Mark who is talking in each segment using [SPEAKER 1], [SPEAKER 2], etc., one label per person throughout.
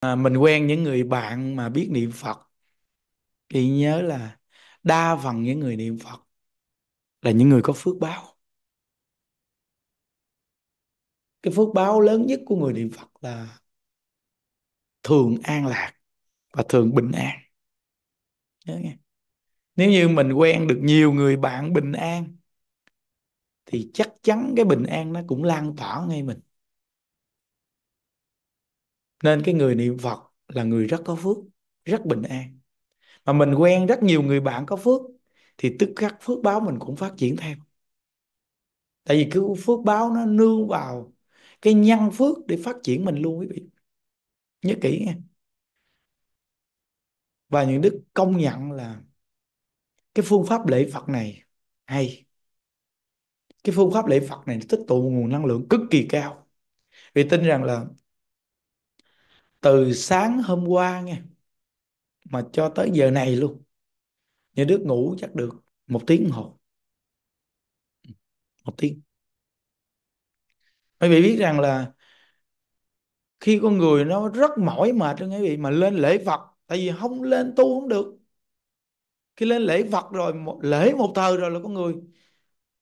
[SPEAKER 1] à, mình quen những người bạn mà biết niệm phật thì nhớ là đa phần những người niệm phật là những người có phước báo cái phước báo lớn nhất của người niệm phật là thường an lạc và thường bình an nhớ nghe nếu như mình quen được nhiều người bạn bình an thì chắc chắn cái bình an nó cũng lan tỏa ngay mình nên cái người niệm phật là người rất có phước rất bình an mà mình quen rất nhiều người bạn có phước thì tức khắc phước báo mình cũng phát triển theo tại vì cứ phước báo nó nương vào cái nhân phước để phát triển mình luôn quý vị nhớ kỹ nghe và những đức công nhận là cái phương pháp lễ phật này hay cái phương pháp lễ phật này tích tụ nguồn năng lượng cực kỳ cao vì tin rằng là từ sáng hôm qua nghe mà cho tới giờ này luôn nhà đức ngủ chắc được một tiếng hồ một tiếng mấy vị biết rằng là khi con người nó rất mỏi mệt rồi quý vị mà lên lễ Phật tại vì không lên tu không được khi lên lễ Phật rồi lễ một thờ rồi là con người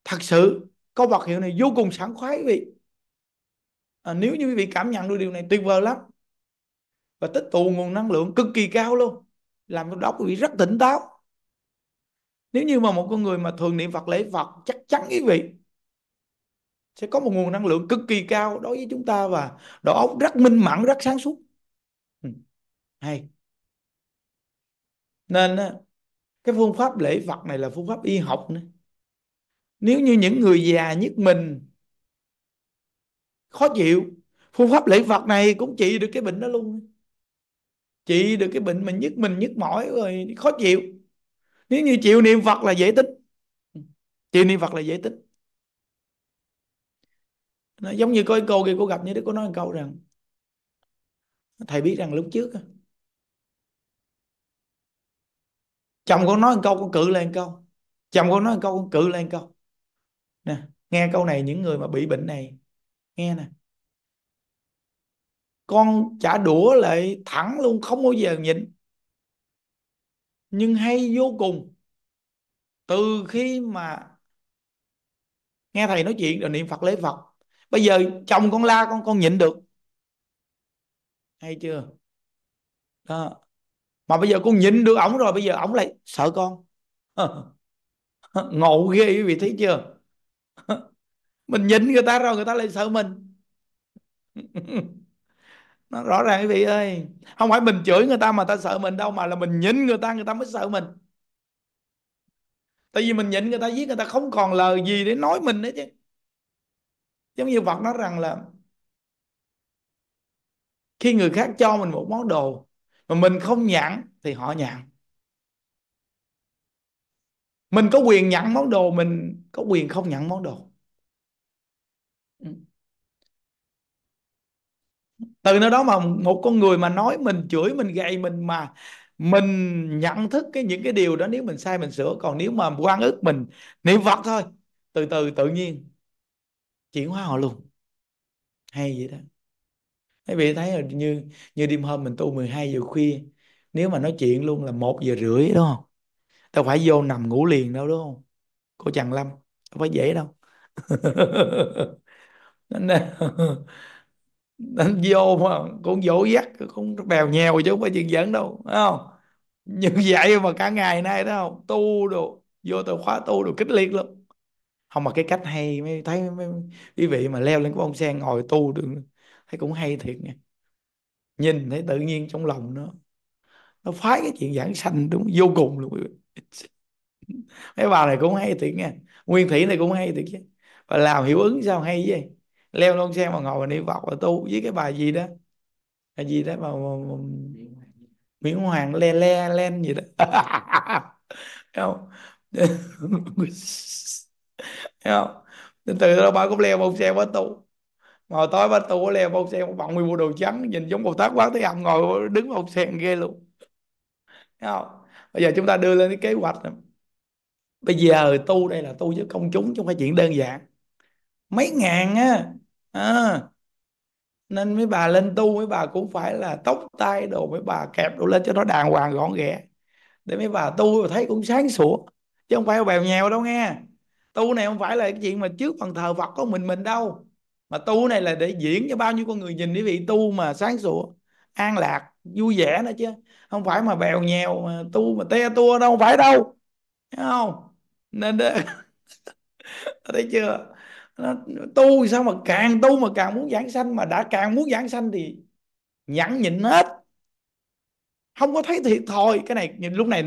[SPEAKER 1] thật sự câu vật hiệu này vô cùng sảng khoái quý vị à, nếu như quý vị cảm nhận được điều này tuyệt vời lắm và tích tụ nguồn năng lượng cực kỳ cao luôn làm đó quý vị rất tỉnh táo nếu như mà một con người mà thường niệm Phật lễ Phật chắc chắn quý vị sẽ có một nguồn năng lượng cực kỳ cao đối với chúng ta và đầu óc rất minh mẫn rất sáng suốt ừ, hay nên cái phương pháp lễ Phật này là phương pháp y học nữa nếu như những người già nhất mình khó chịu phương pháp lễ Phật này cũng trị được cái bệnh đó luôn trị được cái bệnh mình nhức mình nhức mỏi rồi khó chịu nếu như chịu niệm phật là dễ tính chịu niệm phật là dễ tính nó giống như coi cô kia cô gặp như thế cô nói một câu rằng thầy biết rằng lúc trước chồng con nói một câu con cự lên câu chồng con nói một câu con cự lên câu nè nghe câu này những người mà bị bệnh này nghe nè con trả đũa lại thẳng luôn không bao giờ nhịn nhưng hay vô cùng từ khi mà nghe thầy nói chuyện rồi niệm phật lễ phật bây giờ chồng con la con con nhịn được hay chưa đó mà bây giờ con nhịn được ổng rồi bây giờ ổng lại sợ con ngộ ghê quý vị thấy chưa mình nhịn người ta rồi người ta lại sợ mình nó rõ ràng quý vị ơi không phải mình chửi người ta mà ta sợ mình đâu mà là mình nhịn người ta người ta mới sợ mình tại vì mình nhịn người ta giết người ta không còn lời gì để nói mình nữa chứ giống như phật nói rằng là khi người khác cho mình một món đồ mà mình không nhận thì họ nhận mình có quyền nhận món đồ mình có quyền không nhận món đồ từ nơi đó mà một con người mà nói mình chửi mình gầy mình mà mình nhận thức cái những cái điều đó nếu mình sai mình sửa còn nếu mà quan ức mình niệm phật thôi từ từ tự nhiên chuyển hóa họ luôn hay vậy đó quý vị thấy là như như đêm hôm mình tu 12 giờ khuya nếu mà nói chuyện luôn là một giờ rưỡi đúng không đâu phải vô nằm ngủ liền đâu đúng không cô chàng lâm đâu phải dễ đâu nên vô mà cũng dỗ dắt cũng bèo nhèo chứ không phải chuyện giỡn đâu phải không như vậy mà cả ngày nay đó không tu đồ vô từ khóa tu đồ kích liệt luôn không mà cái cách hay mới thấy mới, quý vị mà leo lên cái bông sen ngồi tu được thấy cũng hay thiệt nha nhìn thấy tự nhiên trong lòng nó nó phái cái chuyện giảng sanh đúng vô cùng luôn quý vị mấy bà này cũng hay thiệt nha nguyên thủy này cũng hay thiệt chứ và làm hiệu ứng sao hay vậy leo lên xe mà ngồi niệm phật và tu với cái bài gì đó bài gì đó mà, mà, mà Nguyễn Hoàng le le len gì đó không không nên từ đó bà cũng leo bông sen bà tu ngồi tối bà tu leo bông sen bọn nguyên bộ đồ trắng nhìn giống bồ tát quán thế âm ngồi đứng bông sen ghê luôn Thấy không bây giờ chúng ta đưa lên cái kế hoạch này. bây giờ tu đây là tu với công chúng chứ không phải chuyện đơn giản mấy ngàn á à, nên mấy bà lên tu mấy bà cũng phải là tóc tay đồ mấy bà kẹp đồ lên cho nó đàng hoàng gọn ghẽ để mấy bà tu mà thấy cũng sáng sủa chứ không phải bèo nhèo đâu nghe tu này không phải là cái chuyện mà trước bằng thờ phật có mình mình đâu mà tu này là để diễn cho bao nhiêu con người nhìn quý vị tu mà sáng sủa an lạc vui vẻ nữa chứ không phải mà bèo nhèo mà tu mà te tua đâu không phải đâu Thấy không nên đó thấy chưa tu sao mà càng tu mà càng muốn giảng sanh mà đã càng muốn giảng sanh thì nhẫn nhịn hết không có thấy thiệt thôi cái này lúc này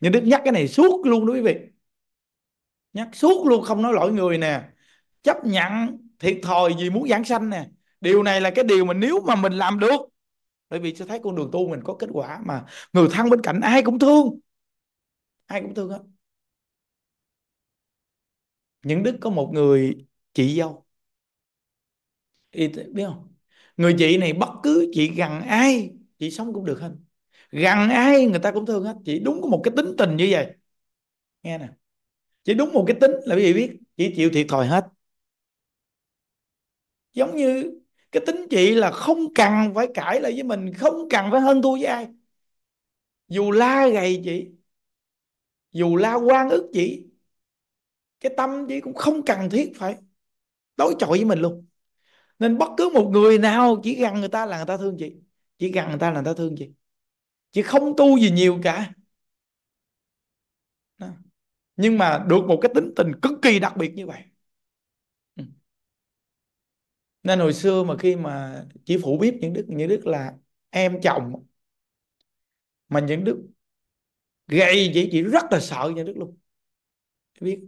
[SPEAKER 1] nhìn đức nhắc cái này suốt luôn đó quý vị nhắc suốt luôn không nói lỗi người nè chấp nhận thiệt thòi vì muốn giảng sanh nè điều này là cái điều mà nếu mà mình làm được bởi vì sẽ thấy con đường tu mình có kết quả mà người thân bên cạnh ai cũng thương ai cũng thương hết những đức có một người chị dâu biết không người chị này bất cứ chị gần ai chị sống cũng được hết gần ai người ta cũng thương hết chị đúng có một cái tính tình như vậy nghe nè chị đúng một cái tính là quý vị biết chị chịu thiệt thòi hết giống như cái tính chị là không cần phải cãi lại với mình không cần phải hơn thua với ai dù la gầy chị dù la quan ức chị cái tâm chị cũng không cần thiết phải đối chọi với mình luôn nên bất cứ một người nào chỉ gần người ta là người ta thương chị chỉ gần người ta là người ta thương chị chị không tu gì nhiều cả nhưng mà được một cái tính tình cực kỳ đặc biệt như vậy ừ. nên hồi xưa mà khi mà chỉ phụ biết những đức những đức là em chồng mà những đức gây vậy chị rất là sợ những đức luôn biết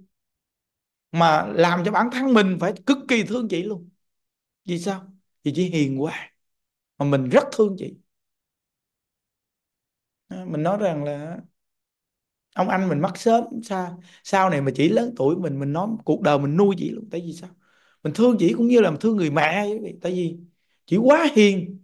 [SPEAKER 1] mà làm cho bản thân mình phải cực kỳ thương chị luôn vì sao vì chị hiền quá mà mình rất thương chị mình nói rằng là ông anh mình mất sớm xa sau này mà chỉ lớn tuổi mình mình nói cuộc đời mình nuôi chị luôn tại vì sao mình thương chị cũng như là mình thương người mẹ vậy. tại vì chị quá hiền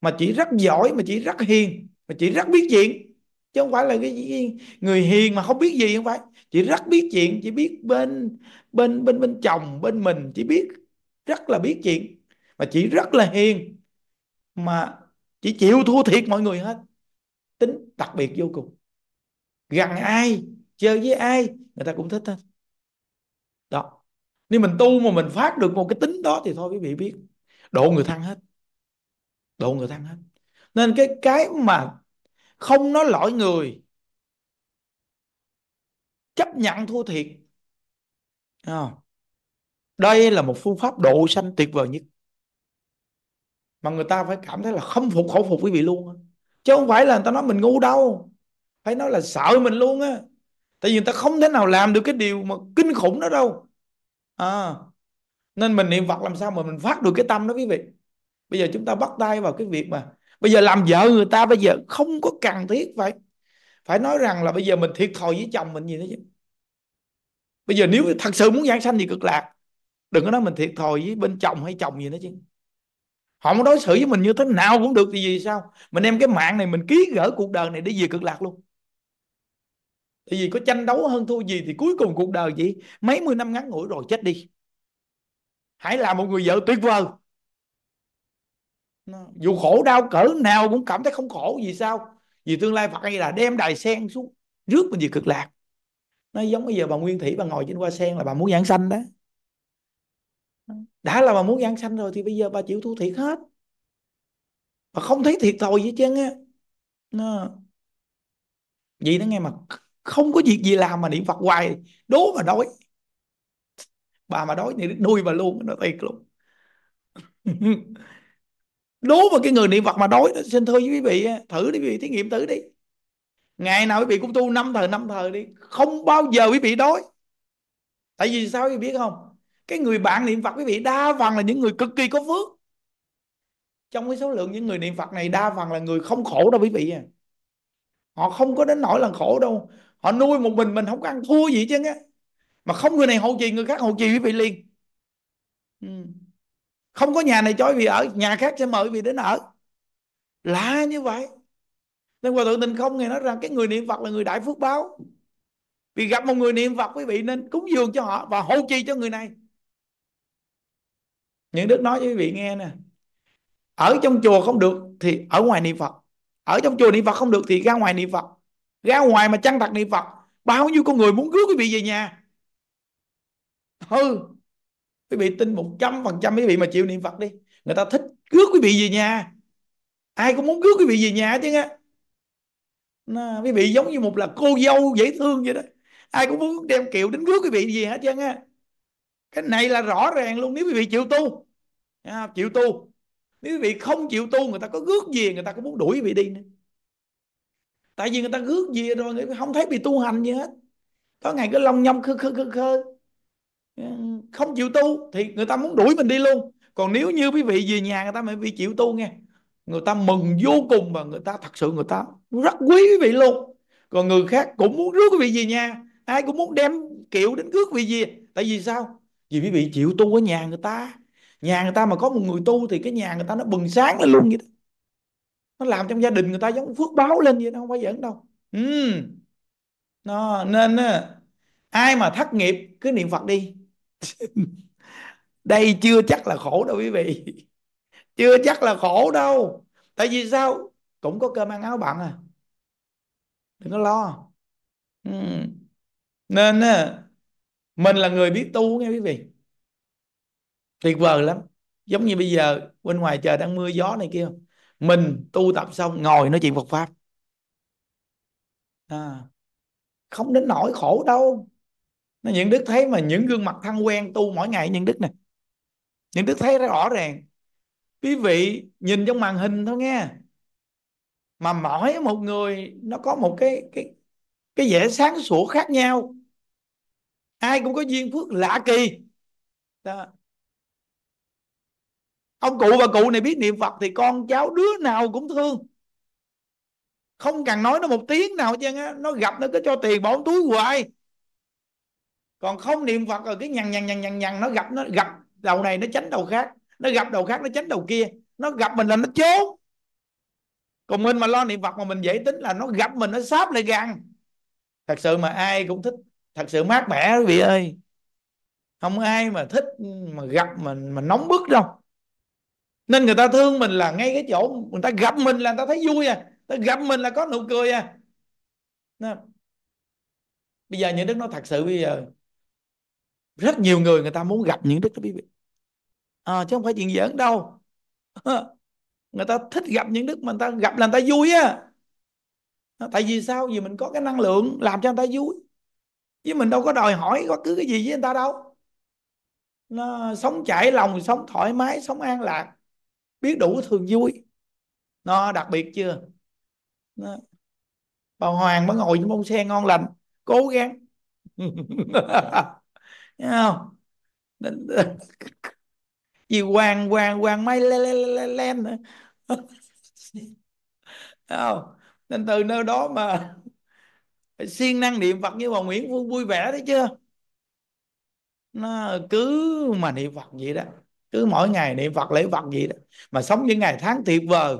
[SPEAKER 1] mà chị rất giỏi mà chị rất hiền mà chị rất biết chuyện chứ không phải là cái, cái người hiền mà không biết gì không phải chỉ rất biết chuyện chỉ biết bên bên bên bên chồng bên mình chỉ biết rất là biết chuyện mà chỉ rất là hiền mà chỉ chịu thua thiệt mọi người hết tính đặc biệt vô cùng gần ai chơi với ai người ta cũng thích hết đó nếu mình tu mà mình phát được một cái tính đó thì thôi quý vị biết độ người thăng hết độ người thăng hết nên cái cái mà không nói lỗi người chấp nhận thua thiệt à. đây là một phương pháp độ sanh tuyệt vời nhất mà người ta phải cảm thấy là không phục khẩu phục quý vị luôn chứ không phải là người ta nói mình ngu đâu phải nói là sợ mình luôn á tại vì người ta không thể nào làm được cái điều mà kinh khủng đó đâu à. nên mình niệm phật làm sao mà mình phát được cái tâm đó quý vị bây giờ chúng ta bắt tay vào cái việc mà bây giờ làm vợ người ta bây giờ không có cần thiết phải phải nói rằng là bây giờ mình thiệt thòi với chồng mình gì nữa chứ bây giờ nếu thật sự muốn giảng sanh thì cực lạc đừng có nói mình thiệt thòi với bên chồng hay chồng gì nữa chứ họ muốn đối xử với mình như thế nào cũng được thì vì sao mình đem cái mạng này mình ký gỡ cuộc đời này để về cực lạc luôn tại vì có tranh đấu hơn thua gì thì cuối cùng cuộc đời gì mấy mươi năm ngắn ngủi rồi chết đi hãy là một người vợ tuyệt vời dù khổ đau cỡ nào cũng cảm thấy không khổ vì sao vì tương lai phật hay là đem đài sen xuống rước mình về cực lạc nó giống bây giờ bà nguyên thủy bà ngồi trên hoa sen là bà muốn giảng sanh đó đã là bà muốn giảng sanh rồi thì bây giờ bà chịu thua thiệt hết bà không thấy thiệt thòi gì chứ á nó vậy nó nghe mà không có việc gì làm mà niệm phật hoài đố mà đói bà mà đói thì nuôi bà luôn nó thiệt luôn đố vào cái người niệm Phật mà đói đó xin thưa với quý vị thử đi quý vị thí nghiệm thử đi ngày nào quý vị cũng tu năm thời năm thời đi không bao giờ quý vị đói tại vì sao quý vị biết không cái người bạn niệm Phật quý vị đa phần là những người cực kỳ có phước trong cái số lượng những người niệm Phật này đa phần là người không khổ đâu quý vị à họ không có đến nỗi là khổ đâu họ nuôi một mình mình không có ăn thua gì chứ á mà không người này hộ trì người khác hộ trì quý vị liền ừ không có nhà này cho vì ở nhà khác sẽ mời vị đến ở là như vậy nên hòa thượng tình không nghe nói rằng cái người niệm phật là người đại phước báo vì gặp một người niệm phật quý vị nên cúng dường cho họ và hô chi cho người này những đức nói cho quý vị nghe nè ở trong chùa không được thì ở ngoài niệm phật ở trong chùa niệm phật không được thì ra ngoài niệm phật ra ngoài mà chăng đặt niệm phật bao nhiêu con người muốn rước quý vị về nhà ừ quý vị tin một trăm phần trăm quý vị mà chịu niệm phật đi người ta thích cướp quý vị về nhà ai cũng muốn cướp quý vị về nhà chứ nghe nó, quý vị giống như một là cô dâu dễ thương vậy đó ai cũng muốn đem kiệu đến cướp quý vị gì hết trơn á cái này là rõ ràng luôn nếu quý vị chịu tu à, chịu tu nếu quý vị không chịu tu người ta có rước gì người ta cũng muốn đuổi quý vị đi nữa tại vì người ta rước gì rồi người ta không thấy bị tu hành gì hết có ngày cứ long nhông khơ khơ khơ khơ không chịu tu thì người ta muốn đuổi mình đi luôn còn nếu như quý vị về nhà người ta mới bị chịu tu nghe người ta mừng vô cùng và người ta thật sự người ta rất quý quý vị luôn còn người khác cũng muốn rước quý vị về nhà ai cũng muốn đem kiệu đến rước quý vị về tại vì sao vì quý vị chịu tu ở nhà người ta nhà người ta mà có một người tu thì cái nhà người ta nó bừng sáng lên luôn vậy đó nó làm trong gia đình người ta giống phước báo lên vậy nó không phải giỡn đâu ừ. nó nên ai mà thất nghiệp cứ niệm phật đi đây chưa chắc là khổ đâu quý vị chưa chắc là khổ đâu tại vì sao cũng có cơm ăn áo bạn à đừng có lo nên mình là người biết tu nghe quý vị tuyệt vời lắm giống như bây giờ bên ngoài trời đang mưa gió này kia mình tu tập xong ngồi nói chuyện Phật pháp à, không đến nỗi khổ đâu những đức thấy mà những gương mặt thân quen tu mỗi ngày những đức này những đức thấy rõ ràng quý vị nhìn trong màn hình thôi nghe mà mỗi một người nó có một cái cái cái vẻ sáng sủa khác nhau ai cũng có duyên phước lạ kỳ đó. ông cụ bà cụ này biết niệm phật thì con cháu đứa nào cũng thương không cần nói nó một tiếng nào chứ nó gặp nó cứ cho tiền bỏ túi hoài còn không niệm phật rồi cái nhằn nhằn nhằn nhằn nhằn nó gặp nó gặp đầu này nó tránh đầu khác nó gặp đầu khác nó tránh đầu kia nó gặp mình là nó trốn còn mình mà lo niệm phật mà mình dễ tính là nó gặp mình nó sáp lại gan thật sự mà ai cũng thích thật sự mát mẻ quý vị ơi không ai mà thích mà gặp mình mà nóng bức đâu nên người ta thương mình là ngay cái chỗ người ta gặp mình là người ta thấy vui à ta gặp mình là có nụ cười à bây giờ những đức nói thật sự bây giờ rất nhiều người người ta muốn gặp những đức đó quý vị à, chứ không phải chuyện giỡn đâu người ta thích gặp những đức mà người ta gặp là người ta vui á ờ, tại vì sao vì mình có cái năng lượng làm cho người ta vui chứ mình đâu có đòi hỏi bất cứ cái gì với người ta đâu nó sống chảy lòng sống thoải mái sống an lạc biết đủ thường vui nó đặc biệt chưa nó. bà hoàng bà ngồi trong bông sen ngon lành cố gắng Thấy không gì hoàng hoàng hoàng mây lên lên lên lên nữa nên từ nơi đó mà siêng năng niệm phật như bà nguyễn phương vui vẻ đấy chưa nó cứ mà niệm phật vậy đó cứ mỗi ngày niệm phật lễ phật vậy đó mà sống những ngày tháng tuyệt vời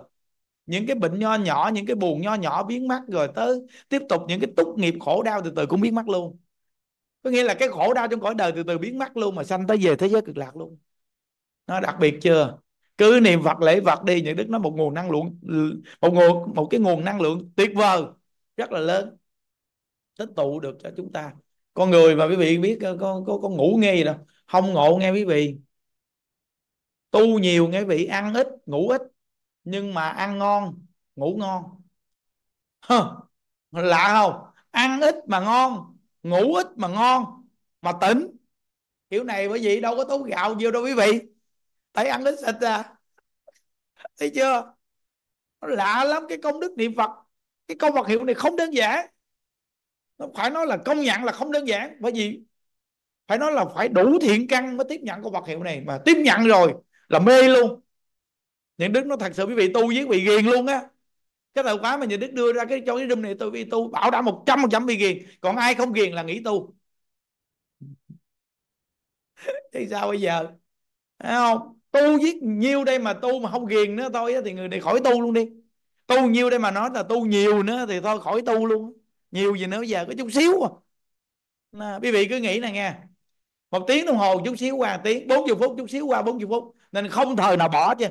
[SPEAKER 1] những cái bệnh nho nhỏ những cái buồn nho nhỏ biến mất rồi tới tiếp tục những cái túc nghiệp khổ đau từ từ cũng biến mất luôn có nghĩa là cái khổ đau trong cõi đời từ từ biến mất luôn mà sanh tới về thế giới cực lạc luôn nó đặc biệt chưa cứ niệm phật lễ phật đi những đức nó một nguồn năng lượng một nguồn một cái nguồn năng lượng tuyệt vời rất là lớn tích tụ được cho chúng ta con người mà quý vị biết có có có ngủ nghe gì đâu không ngộ nghe quý vị tu nhiều nghe quý vị ăn ít ngủ ít nhưng mà ăn ngon ngủ ngon Hơ, lạ không ăn ít mà ngon ngủ ít mà ngon mà tỉnh kiểu này bởi vì đâu có tốn gạo nhiều đâu quý vị thấy ăn ít xịt à thấy chưa nó lạ lắm cái công đức niệm phật cái công Phật hiệu này không đơn giản nó phải nói là công nhận là không đơn giản bởi vì phải nói là phải đủ thiện căn mới tiếp nhận công Phật hiệu này mà tiếp nhận rồi là mê luôn những đức nó thật sự quý vị tu với quý vị ghiền luôn á cái thời khóa mà nhà đức đưa ra cái cho cái room này tôi vi tu bảo đảm một trăm phần trăm bị ghiền còn ai không ghiền là nghỉ tu thì sao bây giờ Thấy không tu giết nhiêu đây mà tu mà không ghiền nữa thôi thì người này khỏi tu luôn đi tu nhiêu đây mà nói là tu nhiều nữa thì thôi khỏi tu luôn nhiều gì nữa giờ có chút xíu à Nà, quý vị cứ nghĩ nè nghe một tiếng đồng hồ chút xíu qua tiếng 40 phút chút xíu qua 40 phút nên không thời nào bỏ chứ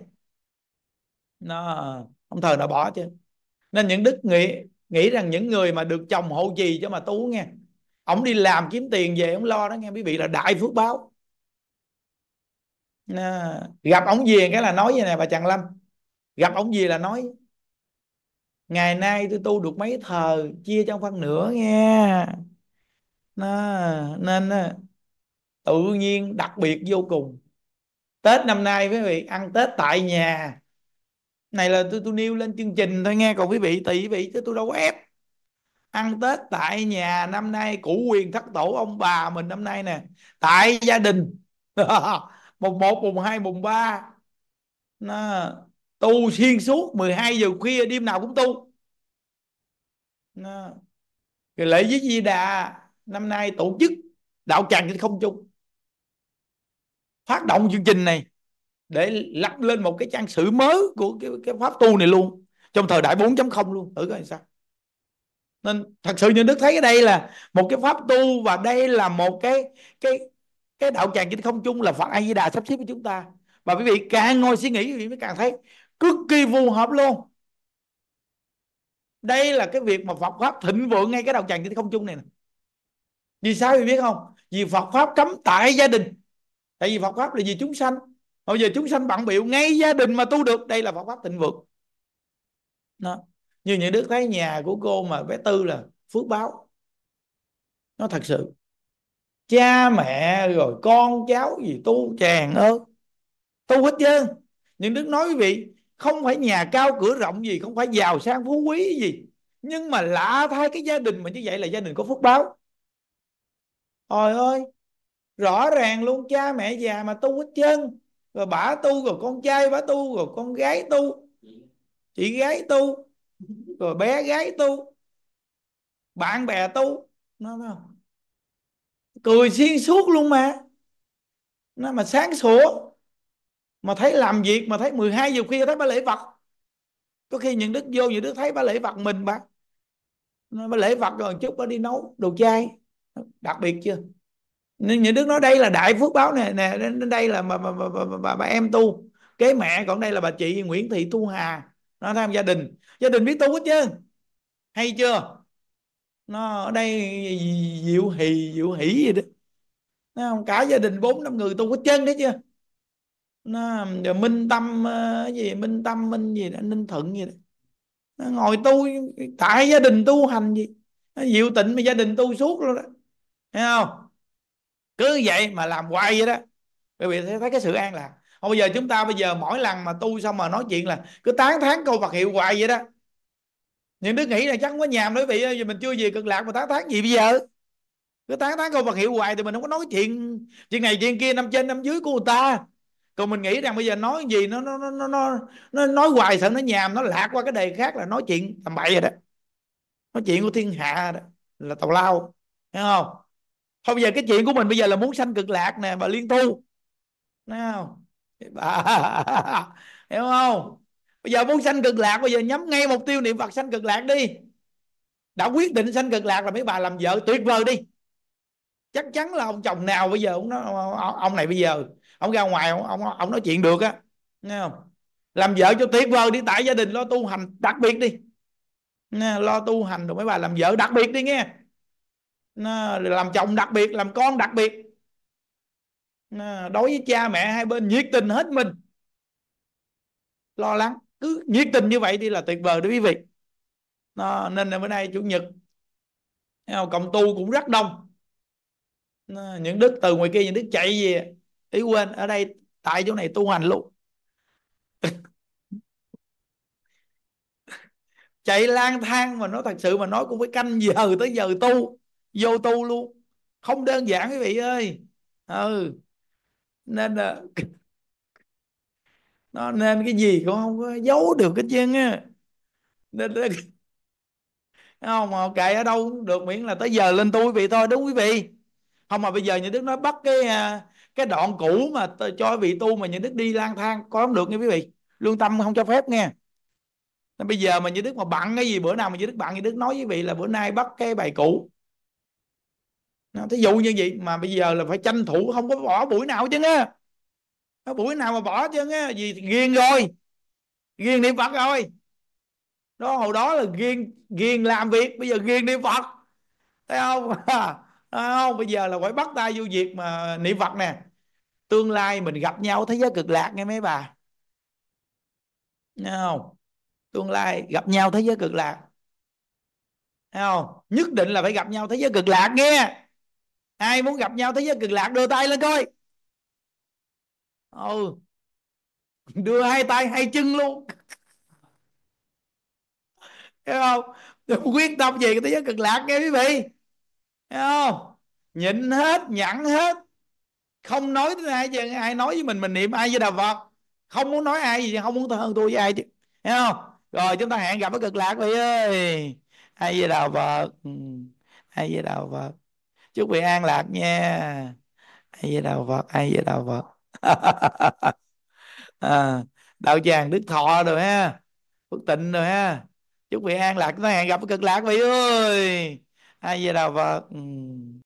[SPEAKER 1] nó không thời nào bỏ chứ nên những đức nghĩ nghĩ rằng những người mà được chồng hộ trì cho mà tú nghe ông đi làm kiếm tiền về ông lo đó nghe quý vị là đại phước báo à, gặp ông về cái là nói vậy nè bà chàng lâm gặp ông về là nói ngày nay tôi tu được mấy thờ chia cho phân nửa nghe nó nên tự nhiên đặc biệt vô cùng tết năm nay quý vị ăn tết tại nhà này là tôi tôi nêu lên chương trình thôi nghe còn quý vị tỷ vị chứ tôi đâu có ép ăn tết tại nhà năm nay cụ quyền thất tổ ông bà mình năm nay nè tại gia đình mùng một mùng hai mùng ba nó tu xuyên suốt 12 giờ khuya đêm nào cũng tu nó, rồi lễ với di đà năm nay tổ chức đạo tràng trên không trung phát động chương trình này để lập lên một cái trang sử mới của cái, cái pháp tu này luôn trong thời đại 4.0 luôn thử coi sao nên thật sự như đức thấy ở đây là một cái pháp tu và đây là một cái cái cái đạo tràng trên không chung là phật a di đà sắp xếp với chúng ta và quý vị càng ngồi suy nghĩ quý vị mới càng thấy cực kỳ phù hợp luôn đây là cái việc mà Phật pháp thịnh vượng ngay cái đạo tràng trên không chung này, này vì sao quý vị biết không vì Phật pháp cấm tại gia đình tại vì Phật pháp là vì chúng sanh Bây giờ chúng sanh bận biểu ngay gia đình mà tu được đây là Phật pháp tịnh vượt. Đó. Như những đức thấy nhà của cô mà bé Tư là phước báo. Nó thật sự. Cha mẹ rồi con cháu gì tu tràn ơi. Tu hết chứ. Những đức nói quý vị không phải nhà cao cửa rộng gì không phải giàu sang phú quý gì nhưng mà lạ thay cái gia đình mà như vậy là gia đình có phước báo Trời ơi Rõ ràng luôn cha mẹ già mà tu hết chân rồi bà tu rồi con trai bà tu rồi con gái tu chị gái tu rồi bé gái tu bạn bè tu nó cười xuyên suốt luôn mà nó mà sáng sủa mà thấy làm việc mà thấy 12 giờ khuya thấy ba lễ vật có khi những đức vô những đức thấy ba lễ vật mình bà bà lễ vật rồi chút bà đi nấu đồ chay đặc biệt chưa nên những đức nói đây là đại phước báo này nè đến đây là bà bà, bà, bà, bà, bà em tu kế mẹ còn đây là bà chị Nguyễn Thị Tu Hà nó tham gia đình gia đình biết tu hết chứ hay chưa nó ở đây diệu hì diệu hỉ gì đó nó không cả gia đình bốn năm người tu hết chân đấy chưa nó giờ minh tâm ờ, gì minh tâm minh gì đó, ninh thuận gì đó nó ngồi tu tại gia đình tu hành gì nó diệu tịnh mà gia đình tu suốt luôn đó thấy không cứ vậy mà làm quay vậy đó quý vị thấy, thấy cái sự an lạc không bây giờ chúng ta bây giờ mỗi lần mà tu xong mà nói chuyện là cứ tán thán câu Phật hiệu hoài vậy đó những đứa nghĩ là chắc không có nhàm nữa vị ơi mình chưa gì cực lạc mà tán thán gì bây giờ cứ tán thán câu Phật hiệu hoài thì mình không có nói chuyện chuyện này chuyện kia năm trên năm dưới của người ta còn mình nghĩ rằng bây giờ nói gì nó nó nó nó nó nói hoài sợ nó nhàm nó lạc qua cái đề khác là nói chuyện tầm bậy rồi đó nói chuyện của thiên hạ đó là tào lao thấy không không giờ cái chuyện của mình bây giờ là muốn sanh cực lạc nè và liên tu nào bà hiểu không bây giờ muốn sanh cực lạc bây giờ nhắm ngay mục tiêu niệm phật sanh cực lạc đi đã quyết định sanh cực lạc là mấy bà làm vợ tuyệt vời đi chắc chắn là ông chồng nào bây giờ ông nói, ông này bây giờ ông ra ngoài ông ông, ông nói chuyện được á nghe không làm vợ cho tuyệt vời đi tại gia đình lo tu hành đặc biệt đi nghe, lo tu hành rồi mấy bà làm vợ đặc biệt đi nghe làm chồng đặc biệt làm con đặc biệt đối với cha mẹ hai bên nhiệt tình hết mình lo lắng cứ nhiệt tình như vậy thì là tuyệt vời đối với quý vị nên là bữa nay chủ nhật cộng tu cũng rất đông những đức từ ngoài kia những đức chạy về ý quên ở đây tại chỗ này tu hành luôn chạy lang thang mà nó thật sự mà nói cũng phải canh giờ tới giờ tu vô tu luôn không đơn giản quý vị ơi ừ nên là nó nên cái gì cũng không có giấu được cái trơn á nên là, không mà kệ ở đâu cũng được miễn là tới giờ lên tu vị thôi đúng quý vị không mà bây giờ nhà đức nói bắt cái à, cái đoạn cũ mà cho vị tu mà nhà đức đi lang thang có không được nha quý vị lương tâm không cho phép nghe nên bây giờ mà như đức mà bận cái gì bữa nào mà như đức bận như đức nói với vị là bữa nay bắt cái bài cũ nó thí dụ như vậy mà bây giờ là phải tranh thủ không có bỏ buổi nào chứ nghe, buổi nào mà bỏ chứ nghe, gì ghiền rồi ghiền niệm phật rồi đó hồi đó là ghiền ghiền làm việc bây giờ ghiền niệm phật thấy không thấy không bây giờ là phải bắt tay vô việc mà niệm phật nè tương lai mình gặp nhau thế giới cực lạc nghe mấy bà nghe không tương lai gặp nhau thế giới cực lạc nghe không nhất định là phải gặp nhau thế giới cực lạc nghe ai muốn gặp nhau thế giới cực lạc đưa tay lên coi ừ đưa hai tay hai chân luôn hiểu không đừng quyết tâm gì thế giới cực lạc nghe quý vị hiểu không nhịn hết nhẫn hết không nói tới ai chứ ai nói với mình mình niệm ai với đạo phật không muốn nói ai gì không muốn hơn tôi với ai chứ hiểu không rồi chúng ta hẹn gặp ở cực lạc vậy ơi ai với đạo phật ừ. ai với đạo phật chúc vị an lạc nha ai với đạo phật ai với đạo phật à, đạo tràng đức thọ rồi ha phước tịnh rồi ha chúc vị an lạc chúng ta hẹn gặp cực lạc vậy ơi ai với đạo phật ừ.